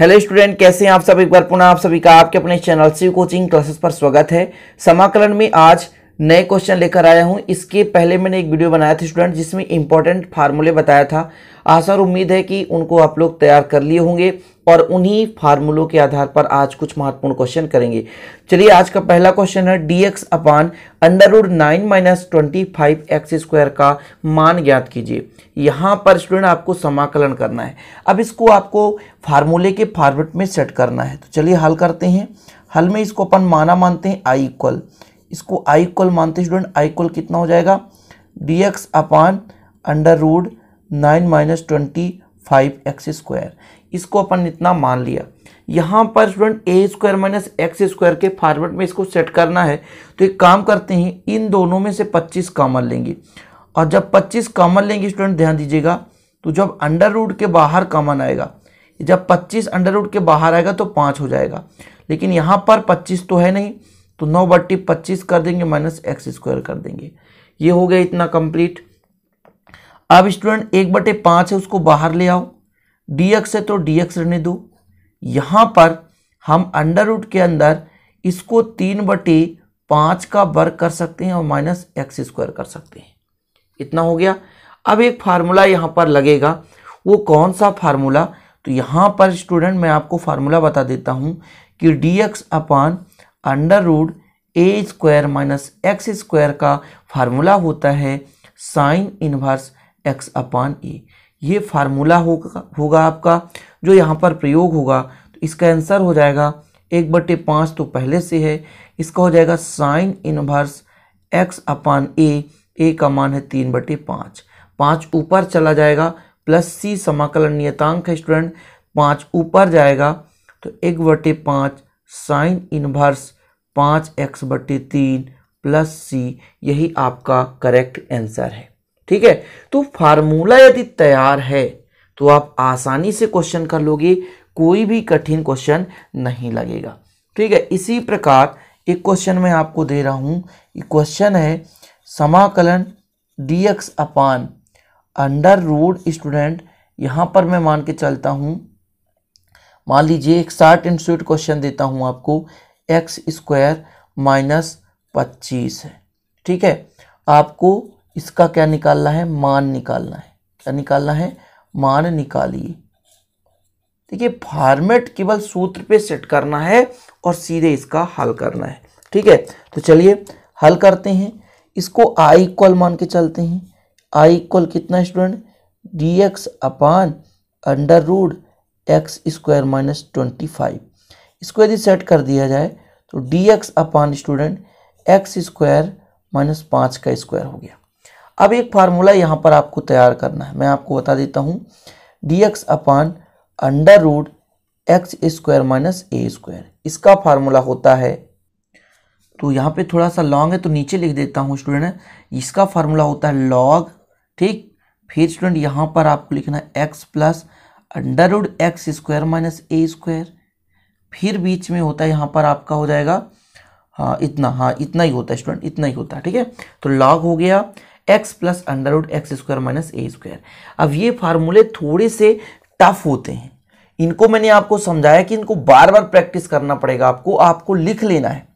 hello student कैसे हैं आप सब एक बार पुनः आप सभी का आपके अपने चैनल सी कोचिंग क्लासेस पर स्वागत है समाकलन में आज नए क्वेश्चन लेकर आया हूं इसके पहले मैंने एक वीडियो बनाया था स्टूडेंट जिसमें इंपॉर्टेंट फार्मूले बताया था आशा उम्मीद है कि उनको आप लोग तैयार कर लिए होंगे और उन्हीं फार्मूलों के आधार पर आज कुछ महत्वपूर्ण क्वेश्चन करेंगे चलिए आज का पहला क्वेश्चन है d x upon under root nine minus twenty five x square का मान ज्ञात कीजिए यहाँ पर स्टूडेंट आपको समाकलन करना है अब इसको आपको फार्मूले के फॉर्मेट में सेट करना है तो चलिए हल करते हैं हल में इसको अपन माना मानते हैं आई इक्वल इसको आई इक्वल मानते स्टूडेंट आई इक्वल कितना हो जाएगा d x upon under root nine minus twenty five x square इसको अपन इतना मान लिया यहाँ पर student a square minus x square के फॉर्मेट में इसको सेट करना है तो एक काम करते हैं इन दोनों में से पच्चीस कॉमन लेंगे और जब पच्चीस कॉमन लेंगे स्टूडेंट ध्यान दीजिएगा तो जब अंडर रूड के बाहर कॉमन आएगा जब पच्चीस अंडर रूड के बाहर आएगा तो पाँच हो जाएगा लेकिन यहाँ पर पच्चीस तो है नहीं तो नौ बट्टी पच्चीस कर देंगे माइनस एक्स स्क्वायर कर देंगे ये हो गया इतना कंप्लीट अब स्टूडेंट एक बटे पाँच है उसको बाहर ले आओ डी एक्स है तो डी एक्स रहने दो यहाँ पर हम अंडर रूट के अंदर इसको तीन बटे पाँच का वर्ग कर सकते हैं और माइनस एक्स स्क्वायर कर सकते हैं इतना हो गया अब एक फार्मूला यहाँ पर लगेगा वो कौन सा फार्मूला तो यहाँ पर स्टूडेंट मैं आपको फार्मूला बता देता हूँ कि d x upon under root a square minus x square का फार्मूला होता है sine inverse x upon a ये फार्मूला होगा होगा आपका जो यहाँ पर प्रयोग होगा तो इसका आंसर हो जाएगा एक बटे पाँच तो पहले से है इसका हो जाएगा sine inverse x upon a a का मान है तीन बटे पाँच पाँच ऊपर चला जाएगा प्लस सी समाकलन नियतांक है स्टूडेंट पाँच ऊपर जाएगा तो एक बटे पाँच साइन इनवर्स पाँच एक्स बटे तीन प्लस सी यही आपका करेक्ट आंसर है ठीक है तो फार्मूला यदि तैयार है तो आप आसानी से क्वेश्चन कर लोगे कोई भी कठिन क्वेश्चन नहीं लगेगा ठीक है इसी प्रकार एक क्वेश्चन मैं आपको दे रहा हूँ क्वेश्चन है समाकलन d x upon under root student यहाँ पर मैं मान के चलता हूँ मान लीजिए एक साठ इंस्टीट्यूट क्वेश्चन देता हूँ आपको एक्स स्क्वायर माइनस पच्चीस है ठीक है आपको इसका क्या निकालना है मान निकालना है क्या निकालना है मान निकालिए देखिए फॉर्मेट केवल सूत्र पे सेट करना है और सीधे इसका हल करना है ठीक है तो चलिए हल करते हैं इसको आई इक्वल मान के चलते हैं आई इक्वल कितना student d x upon under root x square minus twenty five इसको यदि सेट कर दिया जाए तो d x upon student x square minus पाँच का स्क्वायर हो गया अब एक फार्मूला यहाँ पर आपको तैयार करना है मैं आपको बता देता हूँ d x upon under root x square minus a square इसका फार्मूला होता है तो यहाँ पे थोड़ा सा लॉन्ग है तो नीचे लिख देता हूँ स्टूडेंट इसका फार्मूला होता है लॉग ठीक फिर स्टूडेंट यहाँ पर आपको लिखना है x plus under root x square minus a square फिर बीच में होता है यहाँ पर आपका हो जाएगा हाँ इतना हाँ इतना ही होता है स्टूडेंट इतना ही होता है ठीक है तो लॉग हो गया x plus under root x square minus a square अब ये फार्मूले थोड़े से टफ होते हैं इनको मैंने आपको समझाया कि इनको बार बार प्रैक्टिस करना पड़ेगा आपको आपको लिख लेना है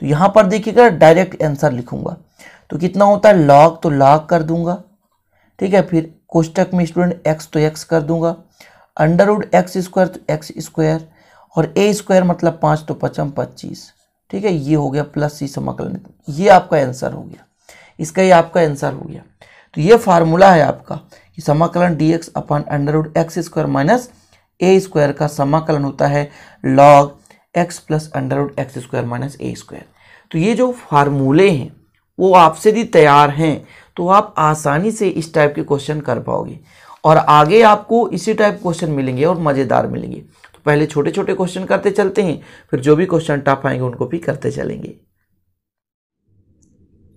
तो यहाँ पर देखिएगा डायरेक्ट आंसर लिखूंगा तो कितना होता है लॉग तो लॉग कर दूंगा ठीक है फिर कोष्टक में स्टूडेंट एक्स तो एक्स कर दूंगा अंडर एक्स स्क्वायर तो एक्स स्क्वायर और ए स्क्वायर मतलब पाँच तो पचम पच्चीस ठीक है ये हो गया प्लस सी समाकलन ये आपका आंसर हो गया इसका ये आपका आंसर हो गया तो ये फार्मूला है आपका कि समाकलन d x upon under root x square minus a square का समाकलन होता है log x plus under root x square minus a square तो ये जो फार्मूले हैं वो आपसे यदि तैयार हैं तो आप आसानी से इस टाइप के क्वेश्चन कर पाओगे और आगे आपको इसी टाइप क्वेश्चन मिलेंगे और मज़ेदार मिलेंगे पहले छोटे छोटे क्वेश्चन करते चलते हैं फिर जो भी क्वेश्चन टफ आएंगे उनको भी करते चलेंगे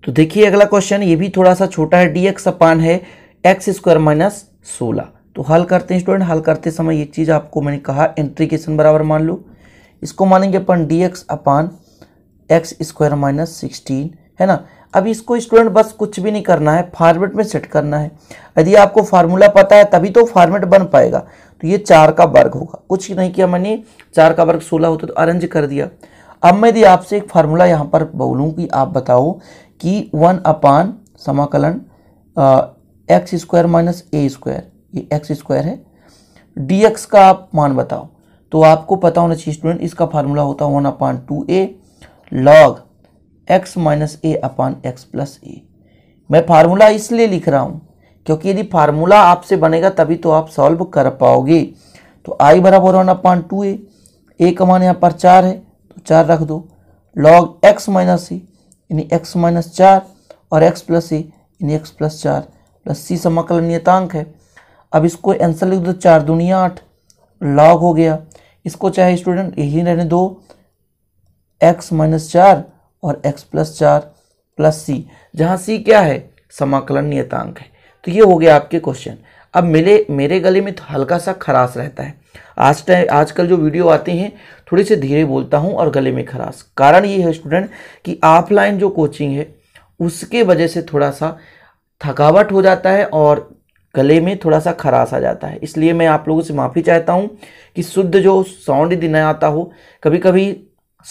तो देखिए अगला क्वेश्चन ये भी थोड़ा सा छोटा है डी एक्स अपान है एक्स स्क्वायर माइनस सोलह तो हल करते हैं स्टूडेंट हल करते समय ये चीज़ आपको मैंने कहा एंट्रीकेशन बराबर मान लो इसको मानेंगे अपन d x upon x square minus sixteen है ना अब इसको स्टूडेंट बस कुछ भी नहीं करना है फॉर्मेट में सेट करना है यदि आपको फार्मूला पता है तभी तो फॉर्मेट बन पाएगा तो ये चार का वर्ग होगा कुछ नहीं किया मैंने चार का वर्ग सोलह होता तो अरेंज कर दिया अब मैं यदि आपसे एक फार्मूला यहाँ पर बोलूँ कि आप बताओ कि वन अपान समाकलन x square minus a square ये एक्स स्क्वायर है डी एक्स का आप मान बताओ तो आपको पता होना चाहिए स्टूडेंट इसका फार्मूला होता है one upon two a log x minus a upon x plus a मैं फार्मूला इसलिए लिख रहा हूँ क्योंकि यदि फार्मूला आपसे बनेगा तभी तो आप सॉल्व कर पाओगे तो आई बराबर one upon two A a का मान यहाँ पर चार है तो चार रख दो लॉग एक्स माइनस सी यानी एक्स माइनस चार और एक्स प्लस ए यानी एक्स प्लस चार प्लस सी समाकलन नियतांक है अब इसको आंसर लिख दो चार दुनिया आठ लॉग हो गया इसको चाहे स्टूडेंट यही रहने दो एक्स माइनस चार और एक्स प्लस चार प्लस सी जहाँ सी क्या है समाकलन नियतांक है तो ये हो गया आपके क्वेश्चन अब मेरे मेरे गले में तो हल्का सा खराश रहता है आज टाइम आजकल जो वीडियो आते हैं थोड़ी से धीरे बोलता हूँ और गले में खराश कारण ये है स्टूडेंट कि ऑफलाइन जो कोचिंग है उसके वजह से थोड़ा सा थकावट हो जाता है और गले में थोड़ा सा खराश आ जाता है इसलिए मैं आप लोगों से माफ़ी चाहता हूँ कि शुद्ध जो साउंड दिन आता हो कभी कभी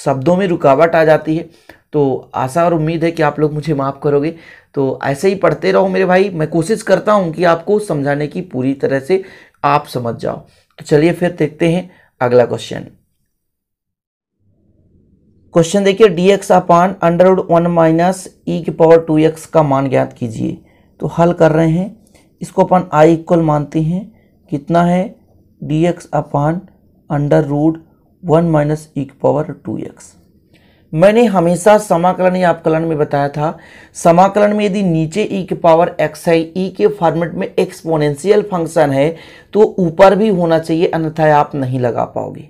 शब्दों में रुकावट आ जाती है तो आशा और उम्मीद है कि आप लोग मुझे माफ़ करोगे तो ऐसे ही पढ़ते रहो मेरे भाई मैं कोशिश करता हूँ कि आपको समझाने की पूरी तरह से आप समझ जाओ तो चलिए फिर देखते हैं अगला क्वेश्चन क्वेश्चन देखिए d x upon under root one minus e के पावर टू एक्स का मान ज्ञात कीजिए तो हल कर रहे हैं इसको अपन आई इक्वल मानते हैं कितना है d x upon under root one minus e power two x मैंने हमेशा समाकलन या अपकलन में बताया था समाकलन में यदि नीचे e के पावर एक्स है e के फॉर्मेट में एक्सपोनेंशियल फंक्शन है तो ऊपर भी होना चाहिए अन्यथा आप नहीं लगा पाओगे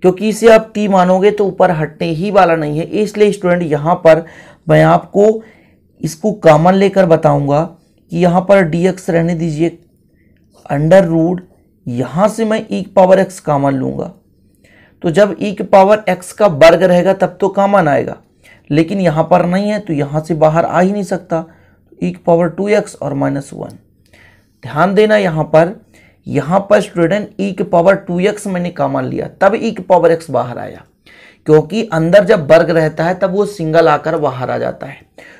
क्योंकि इसे आप t मानोगे तो ऊपर हटने ही वाला नहीं है इसलिए स्टूडेंट यहाँ पर मैं आपको इसको कॉमन लेकर बताऊंगा कि यहाँ पर डी एक्स रहने दीजिए अंडर रूड यहाँ से मैं ई पावर एक्स कॉमन लूँगा तो जब ई के पावर एक्स का वर्ग रहेगा तब तो कॉमन आएगा लेकिन यहाँ पर नहीं है तो यहाँ से बाहर आ ही नहीं सकता ई e की पावर टू एक्स और माइनस वन ध्यान देना यहाँ पर यहाँ पर स्टूडेंट ई e की पावर टू एक्स मैंने कॉमन लिया तब ई e की पावर एक्स बाहर आया क्योंकि अंदर जब वर्ग रहता है तब वो सिंगल आकर बाहर आ जाता है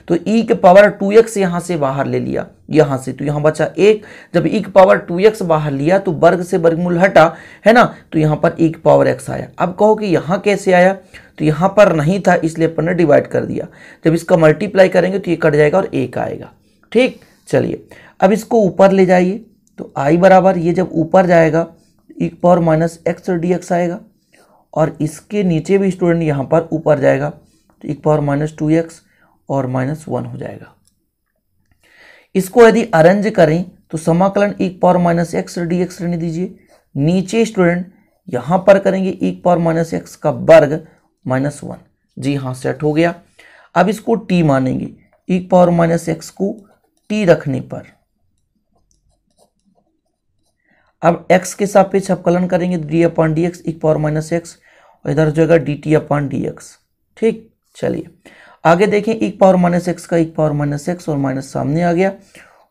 तो ई e के पावर टू एक्स यहाँ से बाहर ले लिया यहाँ से तो यहाँ बचा एक जब ई e के पावर टू एक्स बाहर लिया तो वर्ग से वर्गमूल हटा है ना तो यहाँ पर ई e के पावर एक्स आया अब कहो कि यहाँ कैसे आया तो यहाँ पर नहीं था इसलिए अपन ने डिवाइड कर दिया जब इसका मल्टीप्लाई करेंगे तो ये कट जाएगा और एक आएगा ठीक चलिए अब इसको ऊपर ले जाइए तो आई बराबर ये जब ऊपर जाएगा e power minus x d x आएगा और इसके नीचे भी स्टूडेंट यहाँ पर ऊपर जाएगा तो एक पावर माइनस टू एक्स और माइनस वन हो जाएगा इसको यदि अरेंज करें तो समाकलन एक power minus x d x रहने दीजिए नीचे स्टूडेंट यहाँ पर करेंगे एक पावर माइनस एक्स का वर्ग माइनस वन जी हाँ सेट हो गया अब इसको टी मानेंगे एक पावर माइनस एक्स को टी रखने पर अब x के सापेक्ष अवकलन करेंगे डी अपॉन डी एक्स एक पावर माइनस एक्स और इधर हो जाएगा d t upon d x ठीक चलिए आगे देखें एक पावर माइनस एक्स का एक पावर माइनस एक्स और माइनस सामने आ गया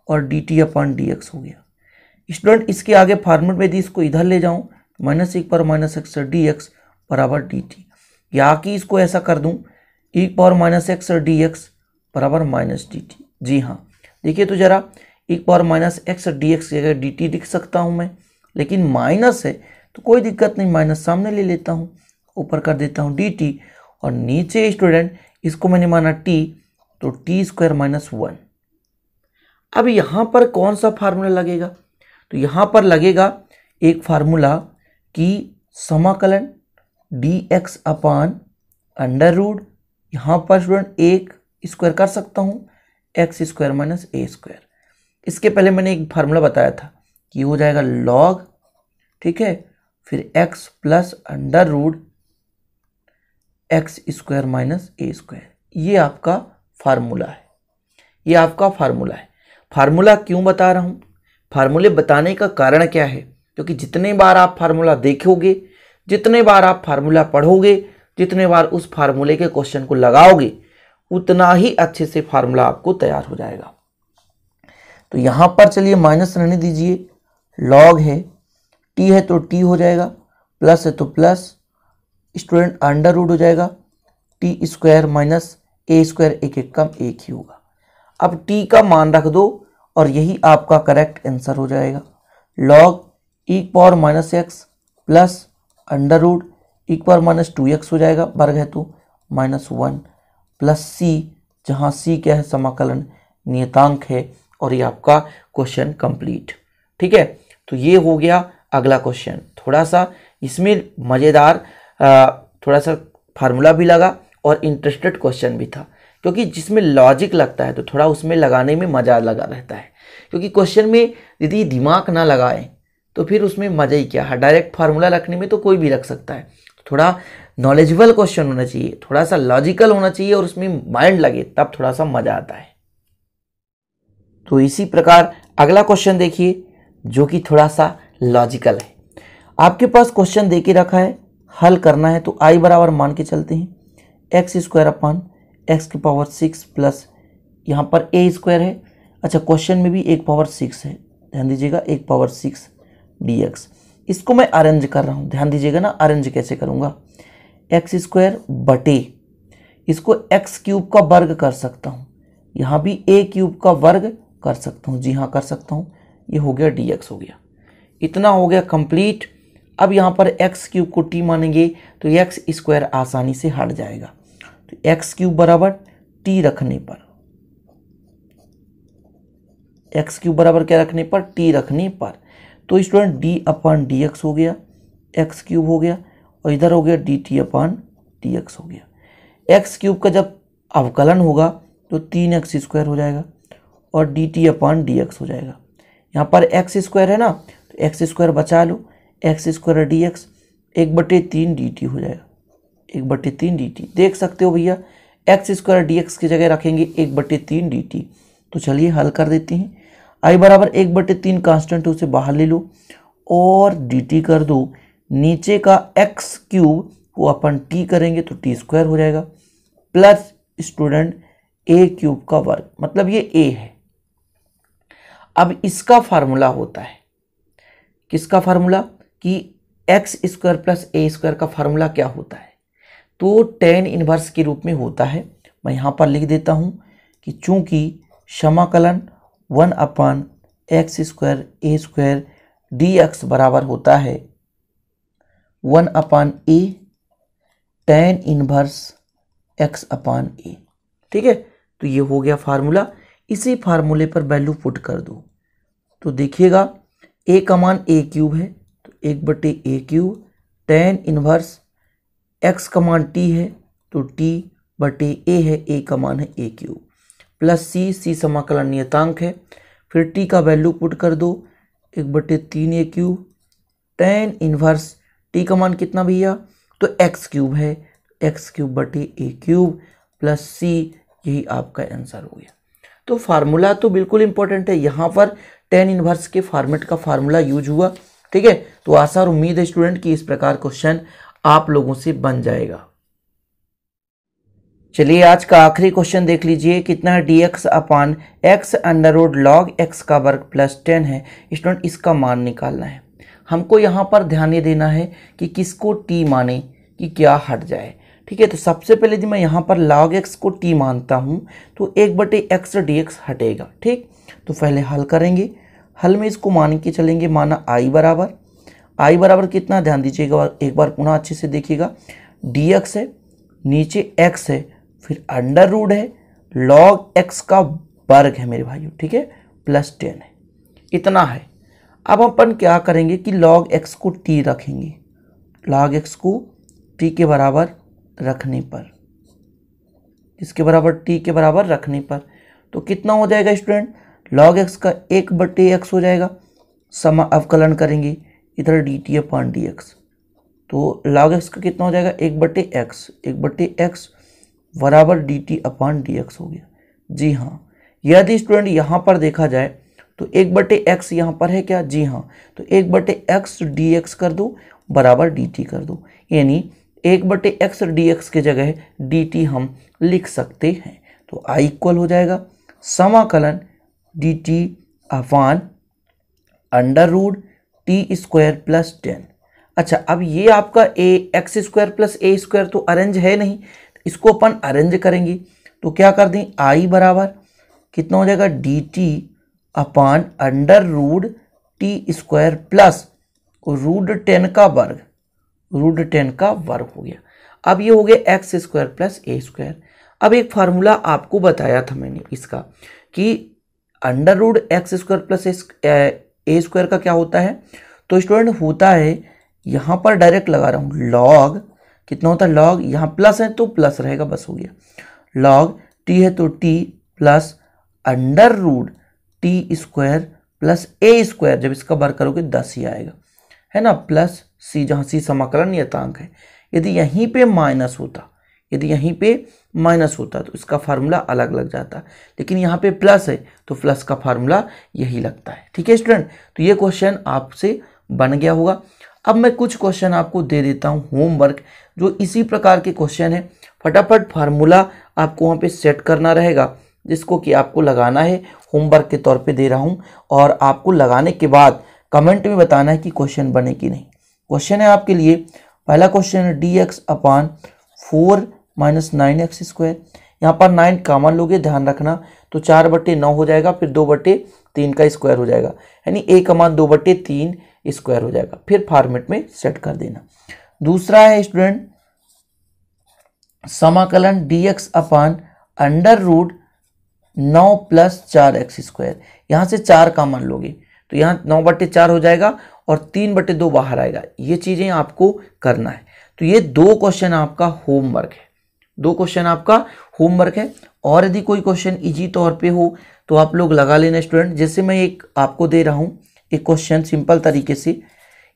और d t upon d x हो गया स्टूडेंट इसके आगे फार्मेट में दी इसको इधर ले जाऊँ माइनस एक power minus x d x बराबर डी टी या कि इसको ऐसा कर दूँ एक power minus x d x बराबर माइनस डी टी जी हाँ देखिए तो ज़रा एक power minus x d x की जगह डी टी लिख सकता हूँ मैं लेकिन माइनस है तो कोई दिक्कत नहीं माइनस सामने ले लेता हूँ ऊपर कर देता हूँ डी टी और नीचे स्टूडेंट इसको मैंने माना टी तो टी स्क्वायर माइनस वन अब यहाँ पर कौन सा फार्मूला लगेगा तो यहाँ पर लगेगा एक फार्मूला कि समाकलन d x upon under root यहाँ पर स्टूडेंट एक स्क्वायर कर सकता हूँ x square minus a square इसके पहले मैंने एक फार्मूला बताया था कि हो जाएगा लॉग ठीक है फिर x plus under root x square minus a square ये आपका फार्मूला है ये आपका फार्मूला है फार्मूला क्यों बता रहा हूँ फार्मूले बताने का कारण क्या है क्योंकि जितने बार आप फार्मूला देखोगे जितने बार आप फार्मूला पढ़ोगे जितने बार उस फार्मूले के क्वेश्चन को लगाओगे उतना ही अच्छे से फार्मूला आपको तैयार हो जाएगा तो यहाँ पर चलिए माइनस रहने दीजिए लॉग है टी है तो टी हो जाएगा प्लस है तो प्लस स्टूडेंट अंडर रूट हो जाएगा t square minus a square एक एक कम एक ही होगा अब टी का मान रख दो और यही आपका करेक्ट आंसर हो जाएगा log e power minus x plus under root e power minus two x हो जाएगा वर्ग है तो माइनस वन प्लस सी जहाँ सी क्या है समाकलन नियतांक है और ये आपका क्वेश्चन कंप्लीट ठीक है तो ये हो गया अगला क्वेश्चन थोड़ा सा इसमें मज़ेदार थोड़ा सा फार्मूला भी लगा और इंटरेस्टेड क्वेश्चन भी था क्योंकि जिसमें लॉजिक लगता है तो थोड़ा उसमें लगाने में मज़ा लगा रहता है क्योंकि क्वेश्चन में यदि दिमाग ना लगाएं तो फिर उसमें मज़ा ही क्या है डायरेक्ट फार्मूला रखने में तो कोई भी रख सकता है तो थोड़ा नॉलेजेबल क्वेश्चन होना चाहिए थोड़ा सा लॉजिकल होना चाहिए और उसमें माइंड लगे तब थोड़ा सा मज़ा आता है तो इसी प्रकार अगला क्वेश्चन देखिए जो कि थोड़ा सा लॉजिकल है आपके पास क्वेश्चन दे के रखा है हल करना है तो आई बराबर मान के चलते हैं एक्स स्क्वायर अपन एक्स की पावर सिक्स प्लस यहाँ पर ए स्क्वायर है अच्छा क्वेश्चन में भी एक पावर सिक्स है ध्यान दीजिएगा एक पावर सिक्स डी एक्स इसको मैं अरेंज कर रहा हूँ ध्यान दीजिएगा ना अरेंज कैसे करूँगा एक्स स्क्वायर बटे इसको एक्स क्यूब का वर्ग कर सकता हूँ यहाँ भी ए क्यूब का वर्ग कर सकता हूँ जी हाँ कर सकता हूँ ये हो गया डी हो गया इतना हो गया कंप्लीट अब यहाँ पर एक्स क्यूब को टी मानेंगे तो एक्स स्क्वायर आसानी से हट जाएगा तो एक्स क्यूब बराबर टी रखने पर एक्स क्यूब बराबर क्या रखने पर टी रखने पर तो student d upon d x हो गया एक्स क्यूब हो गया और इधर हो गया d t upon d x हो गया एक्स क्यूब का जब अवकलन होगा तो तीन एक्स स्क्वायर हो जाएगा और d t upon d x हो जाएगा यहाँ पर एक्स स्क्वायर है ना तो एक्स स्क्वायर बचा लो एक्स स्क्वायर डी एक्स एक बटे तीन डी टी हो जाएगा एक बटे तीन डी टी देख सकते हो भैया एक्स स्क्वायर डी एक्स की जगह रखेंगे एक बटे तीन डी टी तो चलिए हल कर देते हैं आई बराबर एक बटे तीन कांस्टेंट उसे बाहर ले लो और डी टी कर दो नीचे का एक्स क्यूब को अपन टी करेंगे तो टी स्क्वायर हो जाएगा प्लस स्टूडेंट ए क्यूब का वर्ग मतलब ये ए है अब इसका फार्मूला होता है किसका फार्मूला कि x square plus a square का फार्मूला क्या होता है तो टेन इन्वर्स के रूप में होता है मैं यहाँ पर लिख देता हूँ कि चूंकि समाकलन one upon x square a square d x बराबर होता है one upon a tan inverse x upon a ठीक है तो ये हो गया फार्मूला इसी फार्मूले पर वैल्यू पुट कर दो तो देखिएगा ए का मान ए क्यूब है तो एक बटे a cube tan inverse x का मान टी है तो टी बटे ए है ए का मान है ए क्यूब प्लस सी सी समाकलन नियतांक है फिर टी का वैल्यू पुट कर दो एक बटे तीन a cube tan inverse t का मान कितना भैया तो एक्स क्यूब है एक्स क्यूब बटे ए क्यूब प्लस सी यही आपका आंसर हो गया तो फार्मूला तो बिल्कुल इंपॉर्टेंट है यहाँ पर टेन इनवर्स के फॉर्मेट का फार्मूला यूज हुआ ठीक है तो आशा और उम्मीद है स्टूडेंट कि इस प्रकार क्वेश्चन आप लोगों से बन जाएगा चलिए आज का आखिरी क्वेश्चन देख लीजिए कितना है d x upon x under root log x का वर्ग प्लस टेन है स्टूडेंट इसका मान निकालना है हमको यहाँ पर ध्यान देना है कि किसको टी माने कि क्या हट जाए ठीक है तो सबसे पहले जब मैं यहाँ पर लॉग एक्स को टी मानता हूँ तो एक बटे एक्स डी एक्स हटेगा ठीक तो पहले हल करेंगे हल में इसको मान के चलेंगे माना आई बराबर आई बराबर कितना ध्यान दीजिएगा एक बार पुनः अच्छे से देखिएगा डी एक्स है नीचे एक्स है फिर अंडर रूड है लॉग एक्स का वर्ग है मेरे भाइयों ठीक है प्लस टेन है इतना है अब अपन क्या करेंगे कि लॉग एक्स को टी रखेंगे लॉग एक्स को टी के बराबर रखने पर इसके बराबर टी के बराबर रखने पर तो कितना हो जाएगा स्टूडेंट लॉग एक्स का एक बटे एक्स हो जाएगा समा अवकलन करेंगे इधर d t upon d x तो लॉग एक्स का कितना हो जाएगा एक बटे एक्स एक बटे एक्स बराबर d t upon d x हो गया जी हाँ यदि स्टूडेंट यहाँ पर देखा जाए तो एक बटे एक्स यहाँ पर है क्या जी हाँ तो एक बटे एक्स डी एक्स कर दो बराबर डी टी कर दो यानी एक बटे एक्स डी एक्स की जगह डी टी हम लिख सकते हैं तो आई इक्वल हो जाएगा समाकलन d t upon under root t square plus ten अच्छा अब ये आपका a x square plus a square तो अरेंज है नहीं इसको अपन अरेंज करेंगे तो क्या कर दें आई बराबर कितना हो जाएगा d t upon under root t square plus root ten का वर्ग रूट टेन का वर्ग हो गया अब ये हो गया x square plus a square अब एक फार्मूला आपको बताया था मैंने इसका कि under root x square plus a square का क्या होता है तो स्टूडेंट होता है यहाँ पर डायरेक्ट लगा रहा हूँ लॉग कितना होता है लॉग यहाँ प्लस है तो प्लस रहेगा बस हो गया लॉग टी है तो t plus under root t square plus a square जब इसका बार करोगे दस ही आएगा है ना प्लस सी जहाँ सी समाकलन नियतांक है यदि यहीं पे माइनस होता यदि यहीं पे माइनस होता तो इसका फार्मूला अलग लग जाता लेकिन यहाँ पे प्लस है तो प्लस का फार्मूला यही लगता है ठीक है स्टूडेंट तो ये क्वेश्चन आपसे बन गया होगा अब मैं कुछ क्वेश्चन आपको दे देता हूँ होमवर्क जो इसी प्रकार के क्वेश्चन है फटाफट फार्मूला आपको वहाँ पे सेट करना रहेगा जिसको कि आपको लगाना है होमवर्क के तौर पे दे रहा हूँ और आपको लगाने के बाद कमेंट में बताना है कि क्वेश्चन बने कि नहीं क्वेश्चन है आपके लिए पहला क्वेश्चन है d x upon four minus nine x square यहाँ पर नाइन कामन लोगे ध्यान रखना तो चार बट्टे नौ हो जाएगा फिर दो बट्टे तीन का स्क्वायर हो जाएगा यानी ए कमान दो बट्टे तीन स्क्वायर हो जाएगा फिर फॉर्मेट में सेट कर देना दूसरा है स्टूडेंट समाकलन d x upon under root नौ प्लस चार एक्स स्क्वायर यहाँ से चार कामन लोगे तो यहाँ नौ बटे चार हो जाएगा और तीन बटे दो बाहर आएगा ये चीज़ें आपको करना है तो ये दो क्वेश्चन आपका होमवर्क है दो क्वेश्चन आपका होमवर्क है और यदि कोई क्वेश्चन इजी तौर पे हो तो आप लोग लगा लेना स्टूडेंट जैसे मैं एक आपको दे रहा हूँ एक क्वेश्चन सिंपल तरीके से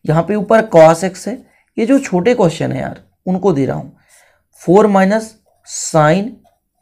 यहाँ पे ऊपर कॉस एक्स है ये जो छोटे क्वेश्चन है यार उनको दे रहा हूँ four minus sine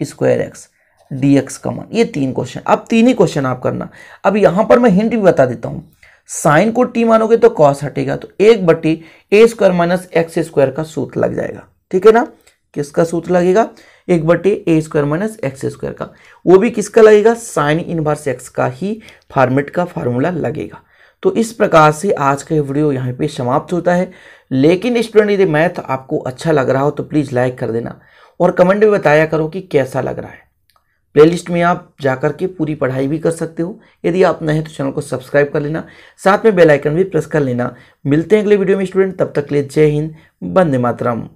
square x d x मान ये तीन क्वेश्चन अब तीन ही क्वेश्चन आप करना अब यहाँ पर मैं हिंट भी बता देता हूँ साइन को टी मानोगे तो कॉस हटेगा तो एक बटी a square minus x square का सूत्र लग जाएगा ठीक है ना किसका सूत्र लगेगा एक बटी a square minus x square का वो भी किसका लगेगा साइन इनवर्स एक्स का ही फॉर्मेट का फार्मूला लगेगा तो इस प्रकार से आज का वीडियो यहाँ पे समाप्त होता है लेकिन स्टूडेंट यदि मैथ आपको अच्छा लग रहा हो तो प्लीज़ लाइक कर देना और कमेंट में बताया करो कि कैसा लग रहा है प्लेलिस्ट में आप जाकर के पूरी पढ़ाई भी कर सकते हो यदि आप नए हैं तो चैनल को सब्सक्राइब कर लेना साथ में बेल आइकन भी प्रेस कर लेना मिलते हैं अगले वीडियो में स्टूडेंट तब तक के लिए जय हिंद वंदे मातरम